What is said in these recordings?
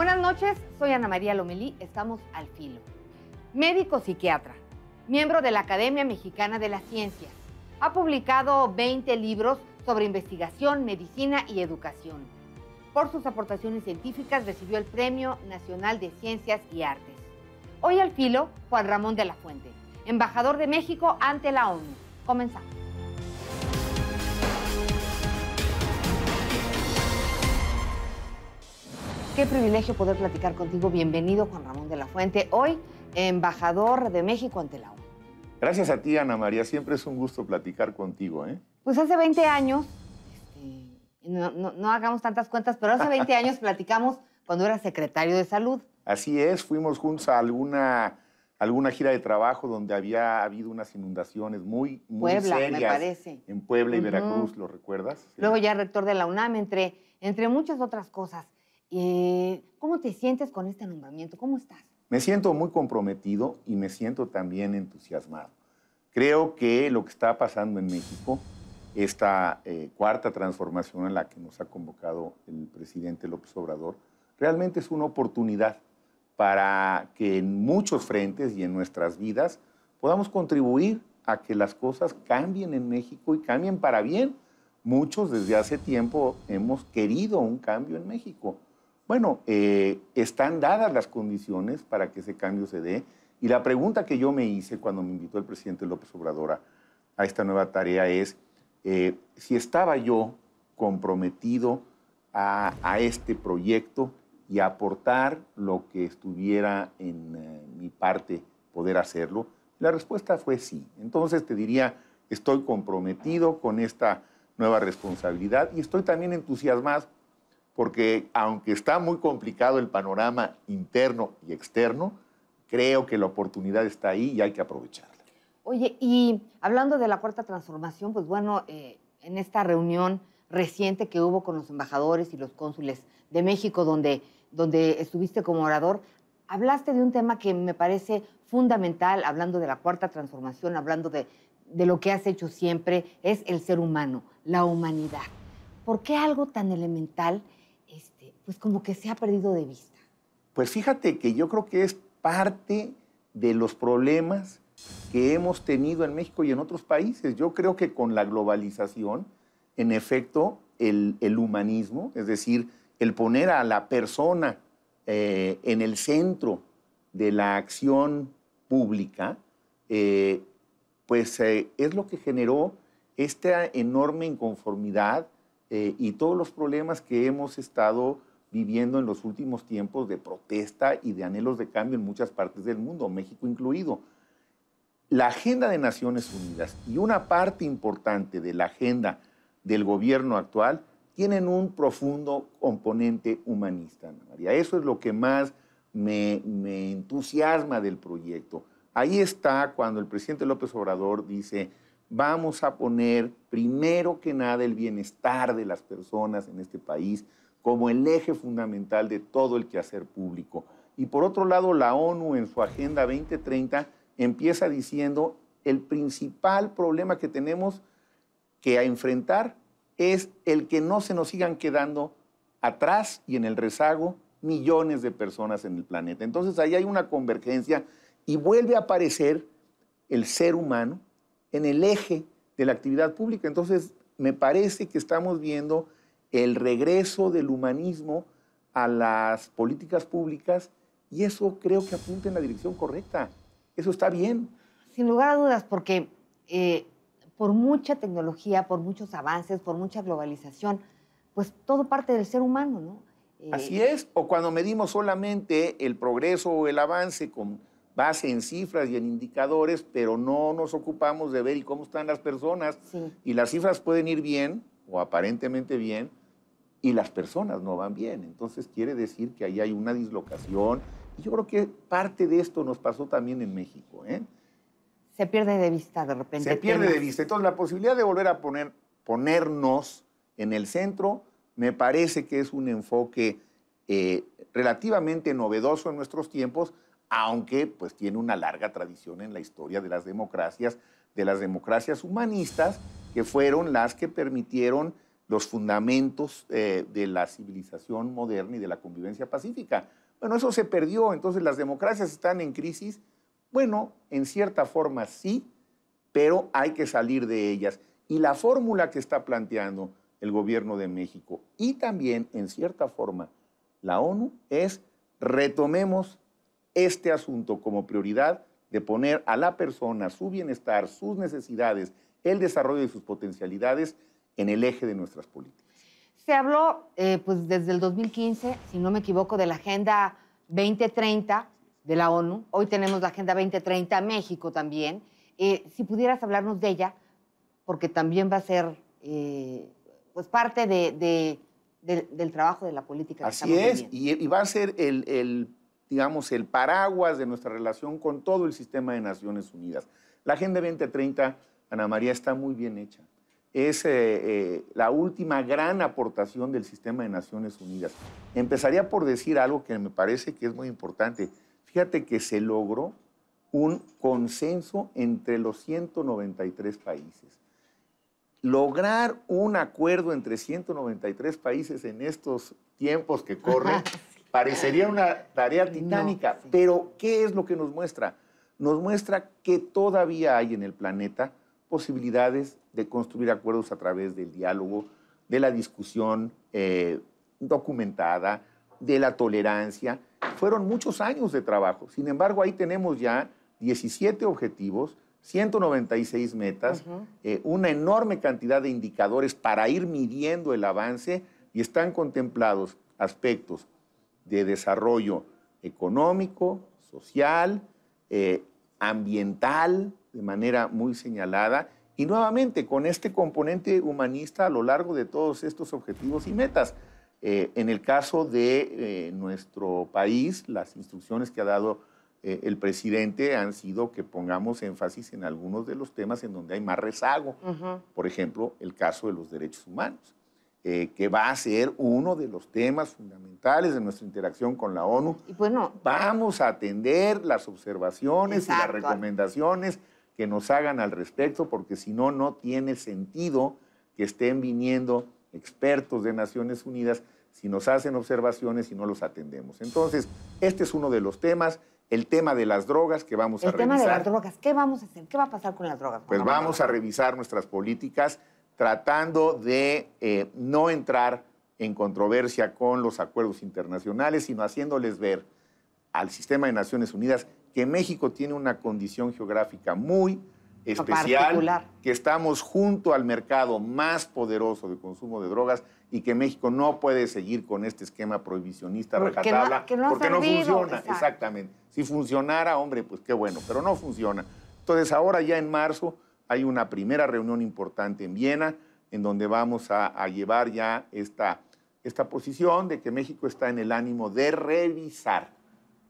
Buenas noches, soy Ana María Lomelí, estamos al filo. Médico psiquiatra, miembro de la Academia Mexicana de las Ciencias. Ha publicado 20 libros sobre investigación, medicina y educación. Por sus aportaciones científicas recibió el Premio Nacional de Ciencias y Artes. Hoy al filo, Juan Ramón de la Fuente, embajador de México ante la ONU. Comenzamos. Qué privilegio poder platicar contigo. Bienvenido, Juan Ramón de la Fuente, hoy embajador de México ante la ONU. Gracias a ti, Ana María. Siempre es un gusto platicar contigo. ¿eh? Pues hace 20 años, este, no, hagamos tantas cuentas, pero hace 20 años platicamos cuando era secretario de salud. Así es, fuimos juntos a alguna alguna gira de trabajo donde había habido unas inundaciones muy, muy Puebla, serias. me parece. En Puebla y Veracruz, ¿lo recuerdas? Luego ya rector de la UNAM, entre, entre muchas otras cosas. Eh, ¿Cómo te sientes con este nombramiento? ¿Cómo estás? Me siento muy comprometido y me siento también entusiasmado. Creo que lo que está pasando en México, esta eh, cuarta transformación a la que nos ha convocado el presidente López Obrador, realmente es una oportunidad para que en muchos frentes y en nuestras vidas podamos contribuir a que las cosas cambien en México y cambien para bien. Muchos desde hace tiempo hemos querido un cambio en México bueno, eh, están dadas las condiciones para que ese cambio se dé. Y la pregunta que yo me hice cuando me invitó el presidente López Obrador a, esta nueva tarea es eh, si estaba yo comprometido a, este proyecto y a aportar lo que estuviera en eh, mi parte poder hacerlo. La respuesta fue sí. Entonces te diría, estoy comprometido con esta nueva responsabilidad y estoy también entusiasmado porque aunque está muy complicado el panorama interno y externo, creo que la oportunidad está ahí y hay que aprovecharla. Oye, y hablando de la cuarta transformación, pues bueno, eh, en esta reunión reciente que hubo con los embajadores y los cónsules de México, donde, donde estuviste como orador, hablaste de un tema que me parece fundamental, hablando de la cuarta transformación, hablando de, de lo que has hecho siempre, es el ser humano, la humanidad. ¿Por qué algo tan elemental? pues como que se ha perdido de vista? Pues fíjate que yo creo que es parte de los problemas que hemos tenido en México y en otros países. Yo creo que con la globalización, en efecto, el, humanismo, es decir, el poner a la persona eh, en el centro de la acción pública, eh, pues eh, es lo que generó esta enorme inconformidad y todos los problemas que hemos estado viviendo en los últimos tiempos de protesta y de anhelos de cambio en muchas partes del mundo, México incluido. La agenda de Naciones Unidas y una parte importante de la agenda del gobierno actual tienen un profundo componente humanista, Ana María. Eso es lo que más me, me entusiasma del proyecto. Ahí está cuando el presidente López Obrador dice, vamos a poner primero que nada el bienestar de las personas en este país como el eje fundamental de todo el quehacer público. Y por otro lado, la ONU en su Agenda 2030 empieza diciendo el principal problema que tenemos que enfrentar es el que no se nos sigan quedando atrás y en el rezago millones de personas en el planeta. Entonces ahí hay una convergencia y vuelve a aparecer el ser humano en el eje de la actividad pública. Entonces me parece que estamos viendo el regreso del humanismo a las políticas públicas y eso creo que apunta en la dirección correcta. Eso está bien. Sin lugar a dudas, porque eh, por mucha tecnología, por muchos avances, por mucha globalización, pues todo parte del ser humano, ¿no? Eh, Así es, o cuando medimos solamente el progreso o el avance con base en cifras y en indicadores, pero no nos ocupamos de ver cómo están las personas. Y las cifras pueden ir bien o aparentemente bien, y las personas no van bien. Entonces quiere decir que ahí hay una dislocación. Y yo creo que parte de esto nos pasó también en México. ¿eh? Se pierde de vista de repente. Se pierde de vista. Entonces la posibilidad de volver a poner, ponernos en el centro me parece que es un enfoque eh, relativamente novedoso en nuestros tiempos, aunque pues tiene una larga tradición en la historia de las democracias, de las democracias humanistas, que fueron las que permitieron los fundamentos eh, de la civilización moderna y de la convivencia pacífica. Bueno, eso se perdió, entonces las democracias están en crisis. Bueno, en cierta forma sí, pero hay que salir de ellas. Y la fórmula que está planteando el gobierno de México y también, en cierta forma, la ONU es retomemos este asunto como prioridad de poner a la persona, su bienestar, sus necesidades, el desarrollo de sus potencialidades en el eje de nuestras políticas. Se habló, eh, pues desde el 2015, si no me equivoco, de la Agenda 2030 de la ONU. Hoy tenemos la Agenda 2030 México también. Eh, si pudieras hablarnos de ella, porque también va a ser eh, pues parte del trabajo de la política. Así es, y, va a ser el, digamos, el paraguas de nuestra relación con todo el sistema de Naciones Unidas. La Agenda 2030, Ana María, está muy bien hecha es eh, eh, la última gran aportación del sistema de Naciones Unidas. Empezaría por decir algo que me parece que es muy importante. Fíjate que se logró un consenso entre los 193 países. Lograr un acuerdo entre 193 países en estos tiempos que corren parecería una tarea titánica, pero ¿qué es lo que nos muestra? Nos muestra que todavía hay en el planeta posibilidades de construir acuerdos a través del diálogo, de la discusión eh, documentada, de la tolerancia. Fueron muchos años de trabajo. Sin embargo, ahí tenemos ya 17 objetivos, 196 metas, eh, una enorme cantidad de indicadores para ir midiendo el avance y están contemplados aspectos de desarrollo económico, social, eh, ambiental, de manera muy señalada y nuevamente con este componente humanista a lo largo de todos estos objetivos y metas. Eh, en el caso de eh, nuestro país, las instrucciones que ha dado eh, el presidente han sido que pongamos énfasis en algunos de los temas en donde hay más rezago. Por ejemplo, el caso de los derechos humanos, que va a ser uno de los temas fundamentales de nuestra interacción con la ONU. Y pues vamos a atender las observaciones y las recomendaciones que nos hagan al respecto, porque si no, no tiene sentido que estén viniendo expertos de Naciones Unidas si nos hacen observaciones y no los atendemos. Entonces, este es uno de los temas, el tema de las drogas que vamos a revisar. El tema de las drogas, ¿qué vamos a hacer? ¿Qué va a pasar con las drogas? Pues vamos a revisar nuestras políticas tratando de eh, no entrar en controversia con los acuerdos internacionales, sino haciéndoles ver al sistema de Naciones Unidas que México tiene una condición geográfica muy especial, que estamos junto al mercado más poderoso de consumo de drogas y que México no puede seguir con este esquema prohibicionista recatable. porque, no, funciona, exactamente. Si funcionara, hombre, pues qué bueno, pero no funciona. Entonces ahora ya en marzo hay una primera reunión importante en Viena en donde vamos a, llevar ya esta, esta posición de que México está en el ánimo de revisar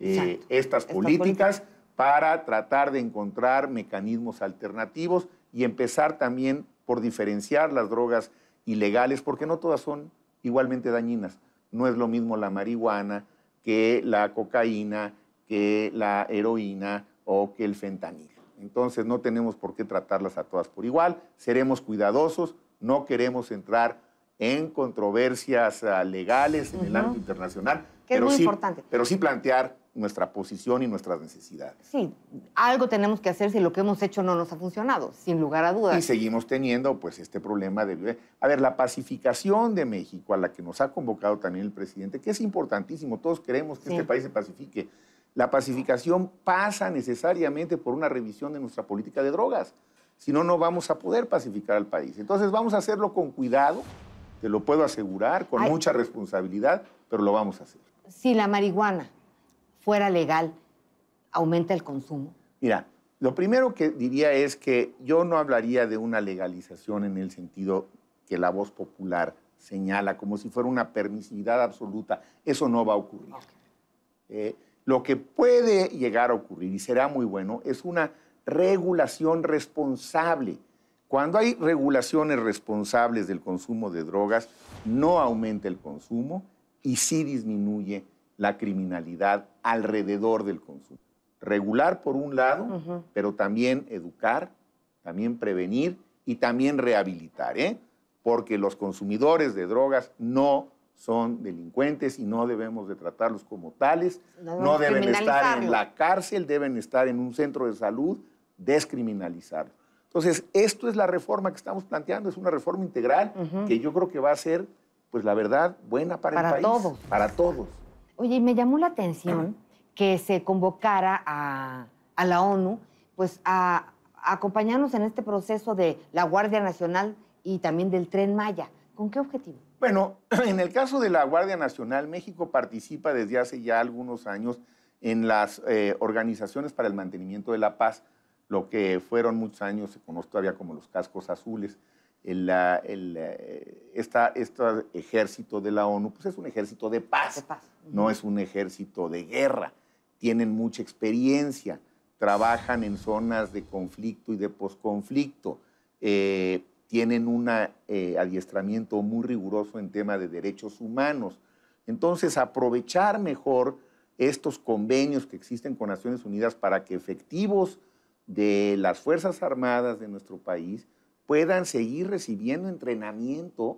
eh, estas, políticas, para tratar de encontrar mecanismos alternativos y empezar también por diferenciar las drogas ilegales, porque no todas son igualmente dañinas. No es lo mismo la marihuana que la cocaína, que la heroína o que el fentanil. Entonces no tenemos por qué tratarlas a todas por igual, seremos cuidadosos, no queremos entrar en controversias ah, legales en el ámbito internacional. Que pero es muy importante. Pero sí plantear nuestra posición y nuestras necesidades. Sí, algo tenemos que hacer si lo que hemos hecho no nos ha funcionado, sin lugar a dudas. Y seguimos teniendo pues este problema de... A ver, la pacificación de México, a la que nos ha convocado también el presidente, que es importantísimo, todos queremos que este país se pacifique. La pacificación pasa necesariamente por una revisión de nuestra política de drogas, si no, no vamos a poder pacificar al país. Entonces vamos a hacerlo con cuidado, te lo puedo asegurar, con mucha responsabilidad, pero lo vamos a hacer. Sí, la marihuana fuera legal, aumenta el consumo? Mira, lo primero que diría es que yo no hablaría de una legalización en el sentido que la voz popular señala, como si fuera una permisividad absoluta. Eso no va a ocurrir. Eh, lo que puede llegar a ocurrir, y será muy bueno, es una regulación responsable. Cuando hay regulaciones responsables del consumo de drogas, no aumenta el consumo y sí disminuye la criminalidad alrededor del consumo. Regular por un lado, pero también educar, también prevenir y también rehabilitar, ¿eh? porque los consumidores de drogas no son delincuentes y no debemos de tratarlos como tales, no, deben estar en la cárcel, deben estar en un centro de salud, descriminalizarlo. Entonces, esto es la reforma que estamos planteando, es una reforma integral que yo creo que va a ser, pues la verdad, buena para, el país. Todos. Para todos. Oye, me llamó la atención que se convocara a, la ONU, pues a, acompañarnos en este proceso de la Guardia Nacional y también del Tren Maya. ¿Con qué objetivo? Bueno, en el caso de la Guardia Nacional, México participa desde hace ya algunos años en las eh, organizaciones para el mantenimiento de la paz, lo que fueron muchos años, se conoce todavía como los cascos azules el, eh, este ejército de la ONU pues es un ejército de paz, no es un ejército de guerra. Tienen mucha experiencia, trabajan en zonas de conflicto y de posconflicto, eh, tienen un eh, adiestramiento muy riguroso en tema de derechos humanos. Entonces, aprovechar mejor estos convenios que existen con Naciones Unidas para que efectivos de las Fuerzas Armadas de nuestro país puedan seguir recibiendo entrenamiento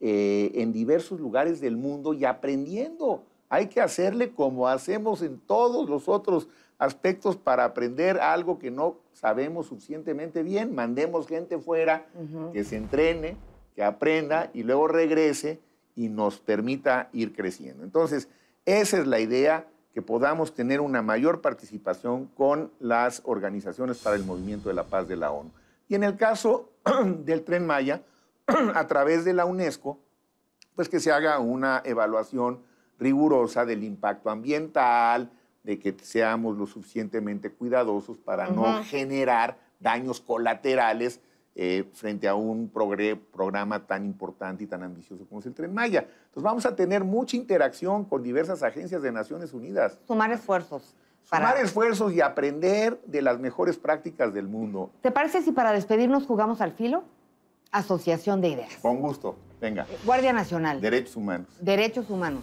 eh, en diversos lugares del mundo y aprendiendo. Hay que hacerle como hacemos en todos los otros aspectos para aprender algo que no sabemos suficientemente bien. Mandemos gente fuera que se entrene, que aprenda y luego regrese y nos permita ir creciendo. Entonces, esa es la idea, que podamos tener una mayor participación con las organizaciones para el movimiento de la paz de la ONU. Y en el caso del tren Maya, a través de la UNESCO, pues que se haga una evaluación rigurosa del impacto ambiental, de que seamos lo suficientemente cuidadosos para no generar daños colaterales eh, frente a un programa tan importante y tan ambicioso como es el Tren Maya. Entonces vamos a tener mucha interacción con diversas agencias de Naciones Unidas. Sumar esfuerzos. Para... Sumar esfuerzos y aprender de las mejores prácticas del mundo. ¿Te parece si para despedirnos jugamos al filo? Asociación de ideas. Con gusto, venga. Guardia Nacional. Derechos humanos. Derechos humanos.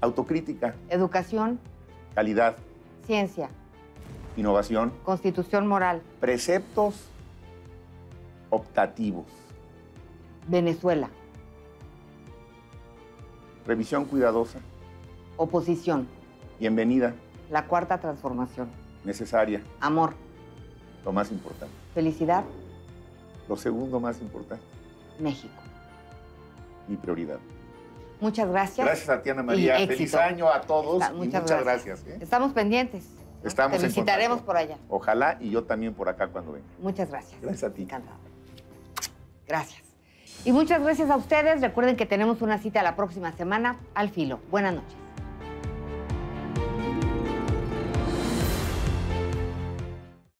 Autocrítica. Educación. Calidad. Ciencia. Innovación. Constitución moral. Preceptos optativos. Venezuela. Revisión cuidadosa. Oposición. Bienvenida. La cuarta transformación. Necesaria. Amor. Lo más importante. Felicidad. Lo segundo más importante. México. Mi prioridad. Muchas gracias. Gracias a ti, María. Feliz año a todos. muchas, gracias. ¿eh? Estamos pendientes. Estamos Te visitaremos por allá. Ojalá y yo también por acá cuando venga. Muchas gracias. Gracias a ti. Encantado. Gracias. Y muchas gracias a ustedes. Recuerden que tenemos una cita la próxima semana al filo. Buenas noches.